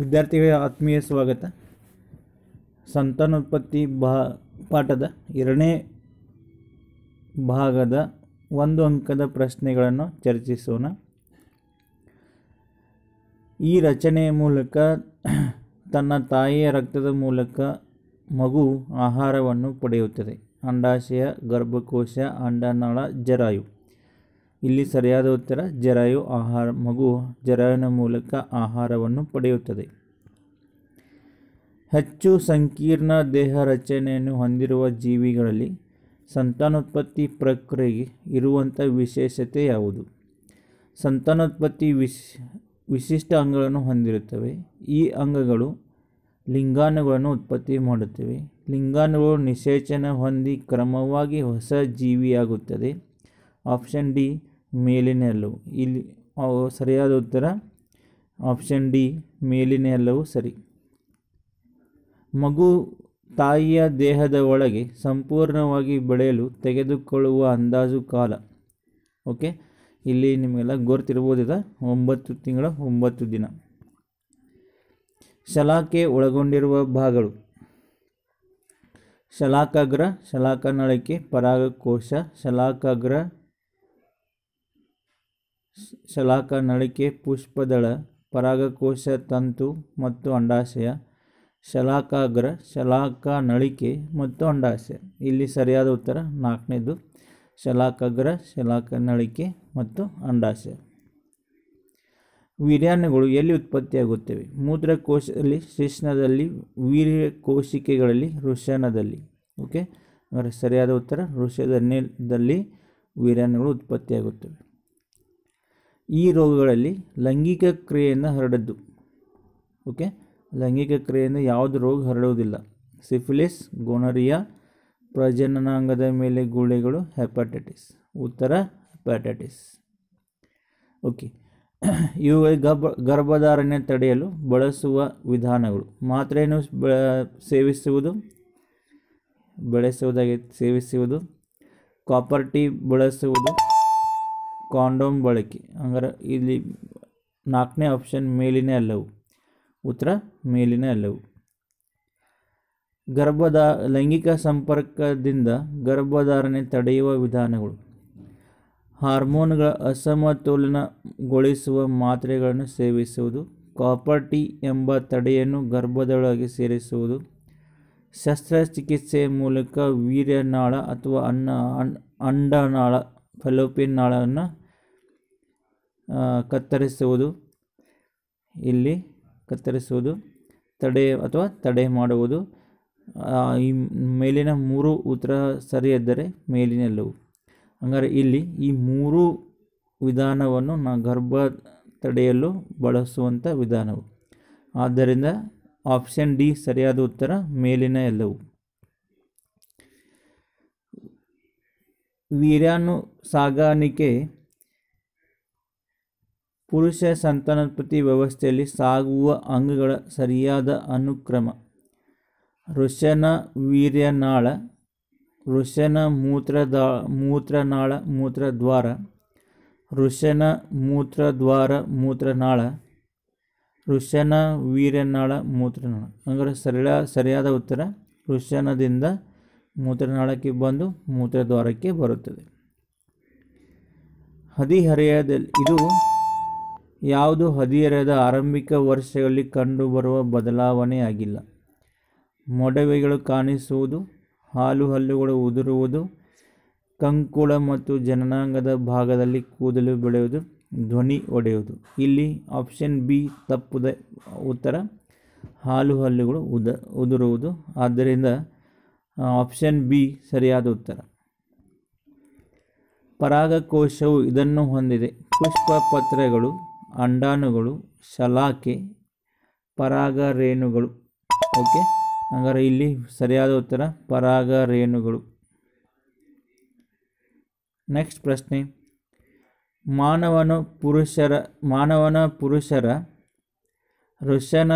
ವಿದ್ಯಾರ್ಥಿಗಳ ಆತ್ಮೀಯ ಸ್ವಾಗತ ಸಂತಾನೋತ್ಪತ್ತಿ ಭಾ ಪಾಠದ ಎರಡನೇ ಭಾಗದ ಒಂದು ಅಂಕದ ಪ್ರಶ್ನೆಗಳನ್ನು ಚರ್ಚಿಸೋಣ ಈ ರಚನೆಯ ಮೂಲಕ ತನ್ನ ತಾಯಿಯ ರಕ್ತದ ಮೂಲಕ ಮಗು ಆಹಾರವನ್ನು ಪಡೆಯುತ್ತದೆ ಅಂಡಾಶಯ ಗರ್ಭಕೋಶ ಅಂಡನಾಳ ಜರಾಯು ಇಲ್ಲಿ ಸರಿಯಾದ ಉತ್ತರ ಜರಾಯು ಆಹಾರ ಮಗು ಜರಾಯುವಿನ ಮೂಲಕ ಆಹಾರವನ್ನು ಪಡೆಯುತ್ತದೆ ಹೆಚ್ಚು ಸಂಕೀರ್ಣ ದೇಹ ರಚನೆಯನ್ನು ಹೊಂದಿರುವ ಜೀವಿಗಳಲ್ಲಿ ಸಂತಾನೋತ್ಪತ್ತಿ ಪ್ರಕ್ರಿಯೆಗೆ ಇರುವಂಥ ವಿಶೇಷತೆ ಯಾವುದು ಸಂತಾನೋತ್ಪತ್ತಿ ವಿಶ್ ವಿಶಿಷ್ಟ ಅಂಗಗಳನ್ನು ಹೊಂದಿರುತ್ತವೆ ಈ ಅಂಗಗಳು ಲಿಂಗಾಣುಗಳನ್ನು ಉತ್ಪತ್ತಿ ಮಾಡುತ್ತವೆ ಲಿಂಗಾಣುಗಳು ನಿಶೇಚನ ಹೊಂದಿ ಕ್ರಮವಾಗಿ ಹೊಸ ಜೀವಿಯಾಗುತ್ತದೆ ಆಪ್ಷನ್ ಡಿ ಮೇಲಿನ ಎಲ್ಲವು ಇಲ್ಲಿ ಸರಿಯಾದ ಉತ್ತರ ಆಪ್ಷನ್ ಡಿ ಮೇಲಿನ ಎಲ್ಲವೂ ಸರಿ ಮಗು ತಾಯಿಯ ದೇಹದ ಒಳಗೆ ಸಂಪೂರ್ಣವಾಗಿ ಬೆಳೆಯಲು ತೆಗೆದುಕೊಳ್ಳುವ ಅಂದಾಜು ಕಾಲ ಓಕೆ ಇಲ್ಲಿ ನಿಮಗೆಲ್ಲ ಗೊತ್ತಿರ್ಬೋದಿದ ಒಂಬತ್ತು ತಿಂಗಳ ಒಂಬತ್ತು ದಿನ ಶಲಾಖೆ ಒಳಗೊಂಡಿರುವ ಭಾಗಗಳು ಶಲಾಕಾಗ್ರ ಶಲಾಕನಳಿಕೆ ಪರಾಗಕೋಶ ಶಲಾಕಾಗ್ರ ಶಲಾಕ ನಳಿಕೆ ಪುಷ್ಪದಳ ಪರಾಗಕೋಶ ತಂತು ಮತ್ತು ಅಂಡಾಶಯ ಶಲಾಕಾಗ್ರ ಶಲಾಕನಳಿಕೆ ಮತ್ತು ಅಂಡಾಶಯ ಇಲ್ಲಿ ಸರಿಯಾದ ಉತ್ತರ ನಾಲ್ಕನೇದು ಶಲಾಕಾಗ್ರ ಶಲಾಕನಳಿಕೆ ಮತ್ತು ಅಂಡಾಶಯ ವೀರ್ಯಾಣುಗಳು ಎಲ್ಲಿ ಉತ್ಪತ್ತಿಯಾಗುತ್ತವೆ ಮೂತ್ರಕೋಶದಲ್ಲಿ ಶಿಷ್ಣದಲ್ಲಿ ವೀರ್ಯ ಕೋಶಿಕೆಗಳಲ್ಲಿ ವೃಷಣದಲ್ಲಿ ಓಕೆ ಸರಿಯಾದ ಉತ್ತರ ವೃಷಧದಲ್ಲಿ ವೀರ್ಯಾಣುಗಳು ಉತ್ಪತ್ತಿಯಾಗುತ್ತವೆ ಈ ರೋಗಗಳಲ್ಲಿ ಲೈಂಗಿಕ ಕ್ರಿಯೆಯನ್ನು ಹರಡದ್ದು ಓಕೆ ಲೈಂಗಿಕ ಕ್ರಿಯೆಯಿಂದ ಯಾವುದು ರೋಗ ಹರಡುವುದಿಲ್ಲ ಸಿಫಿಲಿಸ್ ಗೊನರಿಯಾ ಪ್ರಜನನಾಂಗದ ಮೇಲೆ ಗುಳೆಗಳು ಹೆಪಟೈಟಿಸ್ ಉತ್ತರ ಹೆಪಟೈಟಿಸ್ ಓಕೆ ಇವುಗಳ ಗರ್ಭ ಗರ್ಭಧಾರಣೆ ತಡೆಯಲು ಬಳಸುವ ವಿಧಾನಗಳು ಮಾತ್ರೆಯನ್ನು ಸೇವಿಸುವುದು ಬೆಳೆಸುವುದಾಗಿ ಸೇವಿಸುವುದು ಕಾಪರ್ಟಿ ಬಳಸುವುದು ಕಾಂಡೋಮ್ ಬಳಕೆ ಹಂಗಾರೆ ಇಲ್ಲಿ ನಾಲ್ಕನೇ ಆಪ್ಷನ್ ಮೇಲಿನೇ ಅಲ್ಲವು ಉತ್ತರ ಮೇಲಿನೇ ಅಲ್ಲವು ಗರ್ಭದ ಲೈಂಗಿಕ ಸಂಪರ್ಕದಿಂದ ಗರ್ಭಧಾರಣೆ ತಡೆಯುವ ವಿಧಾನಗಳು ಹಾರ್ಮೋನ್ಗಳ ಅಸಮತೋಲನಗೊಳಿಸುವ ಮಾತ್ರೆಗಳನ್ನು ಸೇವಿಸುವುದು ಕಾಪರ್ ಟಿ ಎಂಬ ತಡೆಯನ್ನು ಗರ್ಭದೊಳಗೆ ಸೇರಿಸುವುದು ಶಸ್ತ್ರಚಿಕಿತ್ಸೆಯ ಮೂಲಕ ವೀರ್ಯನಾಳ ಅಥವಾ ಅನ್ನ ಅಂಡನಾಳ ಫೆಲೋಪಿನ್ ನಾಳನ್ನು ಕತ್ತರಿಸುವುದು ಇಲ್ಲಿ ಕತ್ತರಿಸುವುದು ತಡೆ ಅಥವಾ ತಡೆ ಮಾಡುವುದು ಈ ಮೇಲಿನ ಮೂರು ಉತ್ತರ ಸರಿಯಾದರೆ ಮೇಲಿನೆಲ್ಲವು ಹಂಗಾರೆ ಇಲ್ಲಿ ಈ ಮೂರು ವಿಧಾನವನ್ನು ನಾ ಗರ್ಭ ತಡೆಯಲು ಬಳಸುವಂಥ ವಿಧಾನವು ಆದ್ದರಿಂದ ಆಪ್ಷನ್ ಡಿ ಸರಿಯಾದ ಉತ್ತರ ಮೇಲಿನ ಎಲ್ಲವು ವೀರ್ಯಾನು ಸಾಗಾಣಿಕೆ ಪುರುಷ ಸಂತಾನೋತ್ಪತ್ತಿ ವ್ಯವಸ್ಥೆಯಲ್ಲಿ ಸಾಗುವ ಅಂಗಗಳ ಸರಿಯಾದ ಅನುಕ್ರಮ ಋಷನ ವೀರ್ಯನಾಳ ಋಷನ ಮೂತ್ರದ ಮೂತ್ರನಾಳ ಮೂತ್ರದ್ವಾರ ಋಷನ ಮೂತ್ರದ್ವಾರ ಮೂತ್ರನಾಳ ಋಷನ ವೀರ್ಯನಾಳ ಮೂತ್ರನಾಳ ಅಂದರೆ ಸರಳ ಸರಿಯಾದ ಉತ್ತರ ಋಷನದಿಂದ ಮೂತ್ರನಾಳಕ್ಕೆ ಬಂದು ಮೂತ್ರದ್ವಾರಕ್ಕೆ ಬರುತ್ತದೆ ಹದಿಹರೆಯದಲ್ಲಿ ಇದು ಯಾವುದು ಹದಿಹರೆಯದ ಆರಂಭಿಕ ವರ್ಷಗಳಲ್ಲಿ ಕಂಡುಬರುವ ಬದಲಾವಣೆಯಾಗಿಲ್ಲ ಮೊಡವೆಗಳು ಕಾಣಿಸುವುದು ಹಾಲು ಹಲ್ಲುಗಳು ಉದುರುವುದು ಕಂಕುಳ ಮತ್ತು ಜನನಾಂಗದ ಭಾಗದಲ್ಲಿ ಕೂದಲು ಬೆಳೆಯುವುದು ಧ್ವನಿ ಒಡೆಯುವುದು ಇಲ್ಲಿ ಆಪ್ಷನ್ ಬಿ ತಪ್ಪುದ ಉತ್ತರ ಹಾಲು ಹಲ್ಲುಗಳು ಉದ ಉದುರುವುದು ಆದ್ದರಿಂದ ಆಪ್ಷನ್ ಬಿ ಸರಿಯಾದ ಉತ್ತರ ಪರಾಗಕೋಶವು ಇದನ್ನು ಹೊಂದಿದೆ ಪುಷ್ಪ ಪತ್ರಗಳು ಅಂಡಾಣುಗಳು ಶಲಾಕೆ ಪರಾಗರೇಣುಗಳು ಓಕೆ ಹಾಗಾದ್ರೆ ಇಲ್ಲಿ ಸರಿಯಾದ ಉತ್ತರ ಪರಾಗರೇಣುಗಳು ನೆಕ್ಸ್ಟ್ ಪ್ರಶ್ನೆ ಮಾನವನ ಪುರುಷರ ಮಾನವನ ಪುರುಷರ ಋಷನ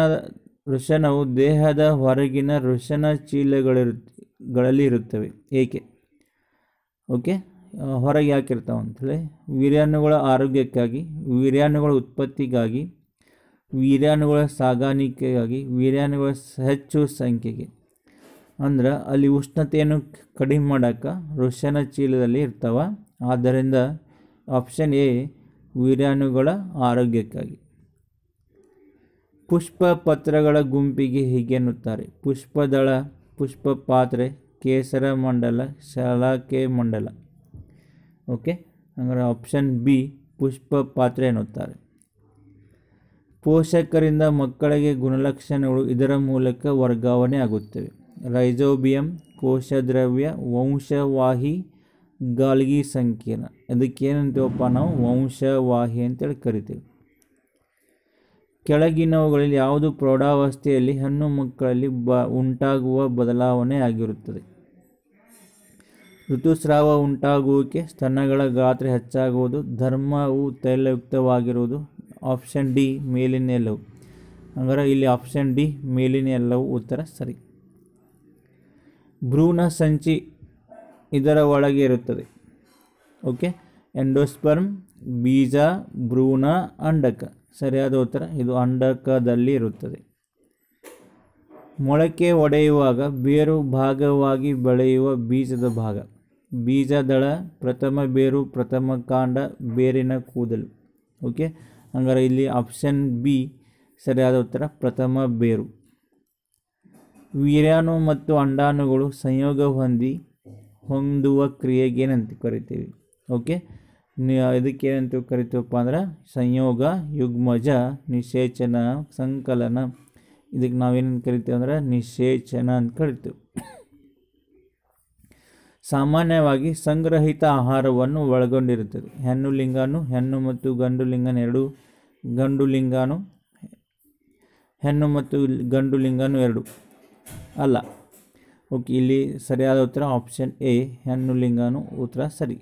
ಋಷನವು ದೇಹದ ಹೊರಗಿನ ಋಷನ ಚೀಲಗಳಿರು ಇರುತ್ತವೆ ಏಕೆ ಓಕೆ ಹೊರಗೆ ಹಾಕಿರ್ತಾವೆ ಅಂಥೇಳಿ ವೀರ್ಯಾಣುಗಳ ಆರೋಗ್ಯಕ್ಕಾಗಿ ವೀರ್ಯಾಣುಗಳ ಉತ್ಪತ್ತಿಗಾಗಿ ವೀರ್ಯಾಣುಗಳ ಸಾಗಾಣಿಕೆಗಾಗಿ ವೀರ್ಯಾಣುಗಳ ಹೆಚ್ಚು ಸಂಖ್ಯೆಗೆ ಅಂದ್ರೆ ಅಲ್ಲಿ ಉಷ್ಣತೆಯನ್ನು ಕಡಿಮೆ ಮಾಡೋಕ್ಕೆ ಋಷನ ಚೀಲದಲ್ಲಿ ಇರ್ತಾವೆ ಆದ್ದರಿಂದ ಆಪ್ಷನ್ ಎ ವೀರ್ಯಾಣುಗಳ ಆರೋಗ್ಯಕ್ಕಾಗಿ ಪುಷ್ಪ ಪತ್ರಗಳ ಗುಂಪಿಗೆ ಹೀಗೆ ಎನ್ನುತ್ತಾರೆ ಪುಷ್ಪದಳ ಪುಷ್ಪ ಪಾತ್ರೆ ಕೇಸರ ಮಂಡಲ ಶಲಾಕೆ ಮಂಡಲ ಓಕೆ ಹಾಗಾದರೆ ಆಪ್ಷನ್ ಬಿ ಪುಷ್ಪ ಪಾತ್ರೆ ಎನ್ನುತ್ತಾರೆ ಪೋಷಕರಿಂದ ಮಕ್ಕಳಿಗೆ ಗುಣಲಕ್ಷಣಗಳು ಇದರ ಮೂಲಕ ವರ್ಗಾವಣೆ ಆಗುತ್ತವೆ ರೈಜೋಬಿಯಂ ಕೋಶದ್ರವ್ಯ ವಂಶವಾಹಿ ಗಾಲ್ಗಿ ಸಂಕೀರ್ಣ ಅದಕ್ಕೇನಂತೀವಪ್ಪ ನಾವು ವಂಶವಾಹಿ ಅಂತೇಳಿ ಕರಿತೀವಿ ಕೆಳಗಿನವುಗಳಲ್ಲಿ ಯಾವುದು ಪ್ರೌಢಾವಸ್ಥೆಯಲ್ಲಿ ಹೆಣ್ಣು ಮಕ್ಕಳಲ್ಲಿ ಬ ಉಂಟಾಗುವ ಬದಲಾವಣೆ ಆಗಿರುತ್ತದೆ ಋತುಸ್ರಾವ ಉಂಟಾಗುವಿಕೆ ಸ್ತನಗಳ ಗಾತ್ರ ಹೆಚ್ಚಾಗುವುದು ಧರ್ಮವು ತೈಲಯುಕ್ತವಾಗಿರುವುದು ಆಪ್ಷನ್ ಡಿ ಮೇಲಿನ ಎಲ್ಲವು ಅಂದರೆ ಇಲ್ಲಿ ಆಪ್ಷನ್ ಡಿ ಮೇಲಿನ ಎಲ್ಲವೂ ಉತ್ತರ ಸರಿ ಭ್ರೂಣ ಸಂಚಿ ಇದರ ಒಳಗೆ ಇರುತ್ತದೆ ಓಕೆ ಎಂಡೋಸ್ಪರ್ಮ್ ಬೀಜ ಭ್ರೂಣ ಅಂಡಕ ಸರಿಯಾದ ಉತ್ತರ ಇದು ಅಂಡಕದಲ್ಲಿ ಇರುತ್ತದೆ ಮೊಳಕೆ ಒಡೆಯುವಾಗ ಬೇರು ಭಾಗವಾಗಿ ಬೆಳೆಯುವ ಬೀಜದ ಭಾಗ ಬೀಜದಳ ಪ್ರಥಮ ಬೇರು ಪ್ರಥಮ ಕಾಂಡ ಬೇರಿನ ಕೂದಲು ಓಕೆ ಹಂಗಾರೆ ಇಲ್ಲಿ ಆಪ್ಷನ್ ಬಿ ಸರಿಯಾದ ಉತ್ತರ ಪ್ರಥಮ ಬೇರು ವೀರ್ಯಾಣು ಮತ್ತು ಅಂಡಾಣುಗಳು ಸಂಯೋಗ ಹೊಂದಿ ಹೊಂದುವ ಕ್ರಿಯೆಗೆ ಏನಂತ ಕರಿತೀವಿ ಓಕೆ ಇದಕ್ಕೇನಂತ ಕರಿತೀವಪ್ಪ ಅಂದ್ರೆ ಸಂಯೋಗ ಯುಗ್ಮಜ ನಿಷೇಚನ ಸಂಕಲನ ಇದಕ್ಕೆ ನಾವೇನಂತ ಕರಿತೀವಿ ಅಂದರೆ ನಿಷೇಚನ ಅಂತ ಕರಿತೀವಿ ಸಾಮಾನ್ಯವಾಗಿ ಸಂಗ್ರಹಿತ ಆಹಾರವನ್ನು ಒಳಗೊಂಡಿರುತ್ತದೆ ಹೆಣ್ಣು ಲಿಂಗಾನು ಹೆಣ್ಣು ಮತ್ತು ಗಂಡು ಲಿಂಗನ ಎರಡು ಗಂಡು ಲಿಂಗಾನು ಹೆಣ್ಣು ಮತ್ತು ಗಂಡು ಲಿಂಗಾನು ಎರಡು ಅಲ್ಲ ಓಕೆ ಇಲ್ಲಿ ಸರಿಯಾದ ಉತ್ತರ ಆಪ್ಷನ್ ಎ ಹೆಣ್ಣು ಲಿಂಗಾನು ಉತ್ತರ ಸರಿ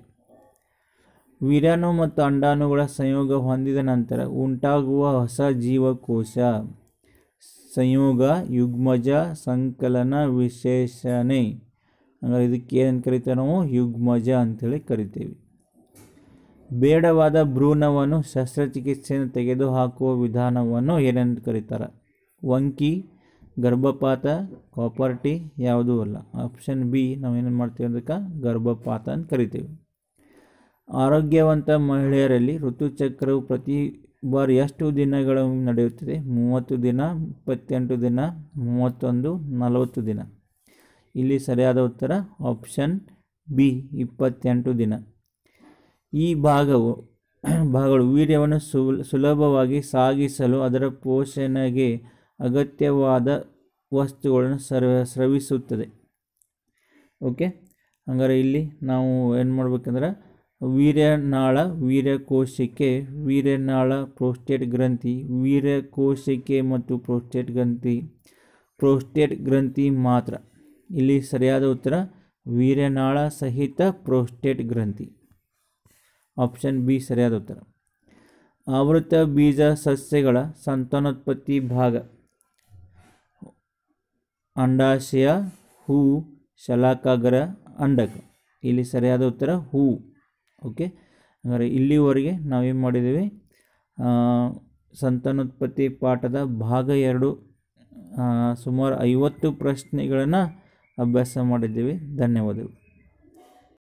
ವೀರಾಣು ಮತ್ತು ಅಂಡಾಣುಗಳ ಸಂಯೋಗ ಹೊಂದಿದ ನಂತರ ಉಂಟಾಗುವ ಹೊಸ ಜೀವಕೋಶ ಸಂಯೋಗ ಯುಗ್ಮಜ ಸಂಕಲನ ವಿಶೇಷಣೆ ಹಂಗಾರೆ ಇದಕ್ಕೆ ಏನೇನು ಕರಿತೇವೆ ನಾವು ಯುಗ್ಮಜ ಅಂತೇಳಿ ಕರಿತೇವೆ ಬೇಡವಾದ ಭ್ರೂಣವನ್ನು ಶಸ್ತ್ರಚಿಕಿತ್ಸೆಯನ್ನು ತೆಗೆದುಹಾಕುವ ವಿಧಾನವನ್ನು ಏನೆಂದು ಕರೀತಾರೆ ವಂಕಿ ಗರ್ಭಪಾತ ಕಾಪರ್ಟಿ ಯಾವುದೂ ಅಲ್ಲ ಆಪ್ಷನ್ ಬಿ ನಾವೇನು ಮಾಡ್ತೀವಿ ಅದಕ್ಕೆ ಗರ್ಭಪಾತ ಅಂತ ಕರಿತೀವಿ ಆರೋಗ್ಯವಂತ ಮಹಿಳೆಯರಲ್ಲಿ ಋತುಚಕ್ರವು ಪ್ರತಿ ಬಾರಿ ಎಷ್ಟು ದಿನಗಳು ನಡೆಯುತ್ತದೆ ಮೂವತ್ತು ದಿನ ಇಪ್ಪತ್ತೆಂಟು ದಿನ ಮೂವತ್ತೊಂದು ನಲವತ್ತು ದಿನ ಇಲ್ಲಿ ಸರಿಯಾದ ಉತ್ತರ ಆಪ್ಷನ್ ಬಿ ಇಪ್ಪತ್ತೆಂಟು ದಿನ ಈ ಭಾಗವು ಭಾಗಗಳು ವೀರ್ಯವನ್ನು ಸುಲಭವಾಗಿ ಸಾಗಿಸಲು ಅದರ ಪೋಷಣೆಗೆ ಅಗತ್ಯವಾದ ವಸ್ತುಗಳನ್ನು ಸರ್ ಸ್ರವಿಸುತ್ತದೆ ಓಕೆ ಹಂಗಾರೆ ಇಲ್ಲಿ ನಾವು ಏನು ಮಾಡಬೇಕಂದ್ರೆ ವೀರ್ಯನಾಳ ವೀರ್ಯಕೋಶಕ್ಕೆ ವೀರ್ಯನಾಳ ಪ್ರೋಸ್ಟೇಟ್ ಗ್ರಂಥಿ ವೀರ್ಯಕೋಶಿಕೆ ಮತ್ತು ಪ್ರೋಸ್ಟೇಟ್ ಗ್ರಂಥಿ ಪ್ರೋಸ್ಟೇಟ್ ಗ್ರಂಥಿ ಮಾತ್ರ ಇಲ್ಲಿ ಸರಿಯಾದ ಉತ್ತರ ವೀರ್ಯನಾಳ ಸಹಿತ ಪ್ರೋಸ್ಟೇಟ್ ಗ್ರಂಥಿ ಆಪ್ಷನ್ ಬಿ ಸರಿಯಾದ ಉತ್ತರ ಆವೃತ ಬೀಜ ಸಸ್ಯಗಳ ಸಂತಾನೋತ್ಪತ್ತಿ ಭಾಗ ಅಂಡಾಶಯ ಹೂ ಶಲಾಕಾಗರ ಅಂಡಕ ಇಲ್ಲಿ ಸರಿಯಾದ ಉತ್ತರ ಹೂ ಓಕೆ ಹಾಗಾದರೆ ಇಲ್ಲಿವರೆಗೆ ನಾವೇನು ಮಾಡಿದ್ದೀವಿ ಸಂತಾನೋತ್ಪತ್ತಿ ಪಾಠದ ಭಾಗ ಎರಡು ಸುಮಾರು ಐವತ್ತು ಪ್ರಶ್ನೆಗಳನ್ನು ಅಭ್ಯಾಸ ಮಾಡಿದ್ದೀವಿ ಧನ್ಯವಾದಗಳು